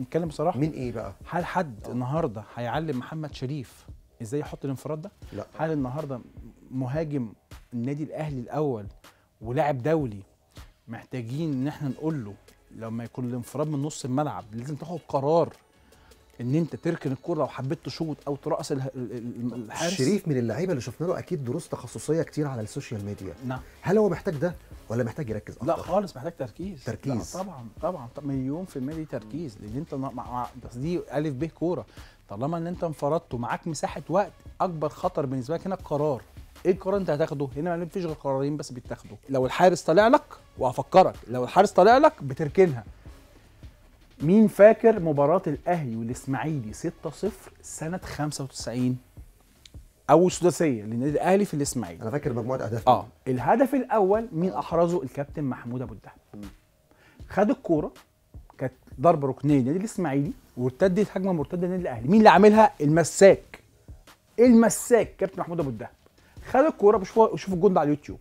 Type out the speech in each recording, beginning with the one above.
نتكلم بصراحه من ايه بقى هل حد آه. النهارده هيعلم محمد شريف ازاي يحط الانفراد ده لا هل النهارده مهاجم النادي الاهلي الاول ولاعب دولي محتاجين ان احنا نقول له لما يكون الانفراد من نص الملعب لازم تاخد قرار ان انت تركن الكره لو حبيت تشوط او ترقص الحارس شريف من اللعيبه اللي شفنا له اكيد دروس تخصصيه كتير على السوشيال ميديا نعم هل هو محتاج ده ولا محتاج يركز اكتر؟ لا خالص محتاج تركيز تركيز طبعا طبعا مليون في المية تركيز لان انت مع بس دي الف ب كوره طالما ان انت انفردت ومعاك مساحه وقت اكبر خطر بالنسبه لك هنا القرار ايه القرار انت هتاخده هنا ما فيش غير قرارين بس بيتاخدوا لو الحارس طالع لك وافكرك لو الحارس طالع لك بتركنها مين فاكر مباراة الأهلي والإسماعيلي 6-0 سنة 95 أول سداسية للنادي الأهلي في الإسماعيلي أنا فاكر مجموعة أهداف أه الهدف الأول مين أحرزه الكابتن محمود أبو الدهب خد الكورة كانت ضربة ركنية للنادي الإسماعيلي وارتدت هجمة مرتدة للنادي الأهلي مين اللي عاملها المساك المساك كابتن محمود أبو الدهب خد الكورة شوف الجون ده على اليوتيوب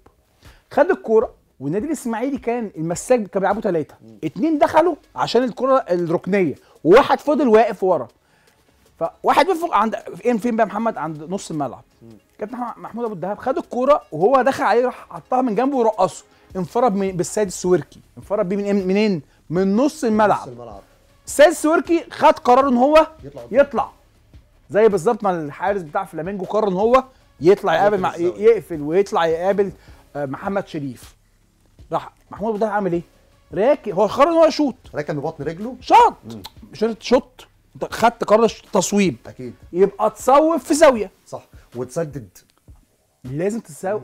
خد الكورة والنادي الاسماعيلي كان المساك كان بيلعبوا ثلاثه اثنين دخلوا عشان الكره الركنيه وواحد فضل واقف ورا فواحد وقف عند فين فين بقى محمد عند نص الملعب كابتن محمود ابو الدهاب خد الكوره وهو دخل عليه راح حطها من جنبه ورقصه انفرد بالسيد السويركي انفرد بيه من منين من نص الملعب نص الملعب السيد السويركي خد قرار ان هو يطلع, يطلع. زي بالظبط ما الحارس بتاع فلامينجو قرر ان هو يطلع يقابل يقفل ويطلع يقابل آه، محمد شريف راح محمود ابو عامل ايه؟ راكب هو قرر ان هو يشوط راكب ببطن رجله شاط شوط شوط خدت قرار تصويب اكيد يبقى تصوب في زاويه صح وتسدد لازم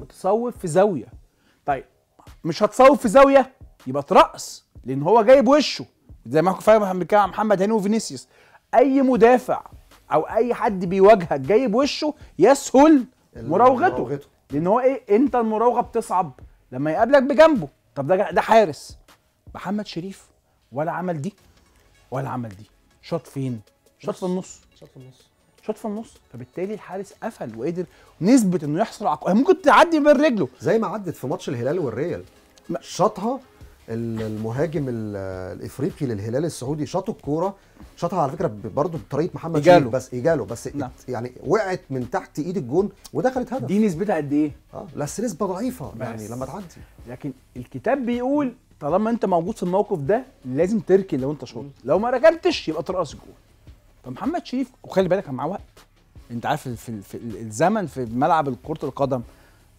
تصوب في زاويه طيب مش هتصوب في زاويه يبقى ترقص لان هو جايب وشه زي ما كنا بنتكلم عن محمد هاني وفينيسيوس اي مدافع او اي حد بيواجهك جايب وشه يسهل مراوغته لان هو ايه انت المراوغه بتصعب لما يقابلك بجنبه طب ده ده حارس محمد شريف ولا عمل دي ولا عمل دي شاط فين؟ شاط في النص شاط في النص شاط في النص فبالتالي الحارس قفل وقدر نسبه انه يحصل عقوبه ممكن تعدي من رجله زي ما عدت في ماتش الهلال والريال شاطها المهاجم الافريقي للهلال السعودي شاط الكوره شاطها على فكره برضه بطريقه محمد إيجاله. بس اجاله بس نعم. يعني وقعت من تحت ايد الجون ودخلت هدف دي نسبتها قد ايه؟ اه بس نسبه ضعيفه بس. يعني لما تعدي لكن الكتاب بيقول طالما انت موجود في الموقف ده لازم تركن لو انت شاط لو ما ركنتش يبقى ترقص الجون فمحمد شريف وخلي بالك كان معاه وقت انت عارف في, في الزمن في ملعب كره القدم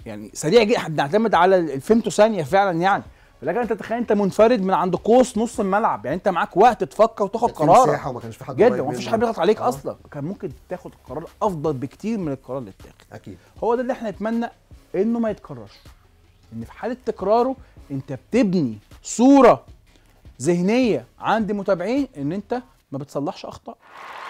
يعني سريع جدا بنعتمد على الفيمتو ثانيه فعلا يعني لكن انت تخيل انت منفرد من عند قوس نص الملعب يعني انت معاك وقت تفكر وتاخد قرار مساحه وما كانش في حد جدا وما فيش حد بيضغط عليك آه. اصلا كان ممكن تاخد قرار افضل بكتير من القرار اللي اتاخد اكيد هو ده اللي احنا نتمنى انه ما يتكررش ان في حاله تكراره انت بتبني صوره ذهنيه عند المتابعين ان انت ما بتصلحش اخطاء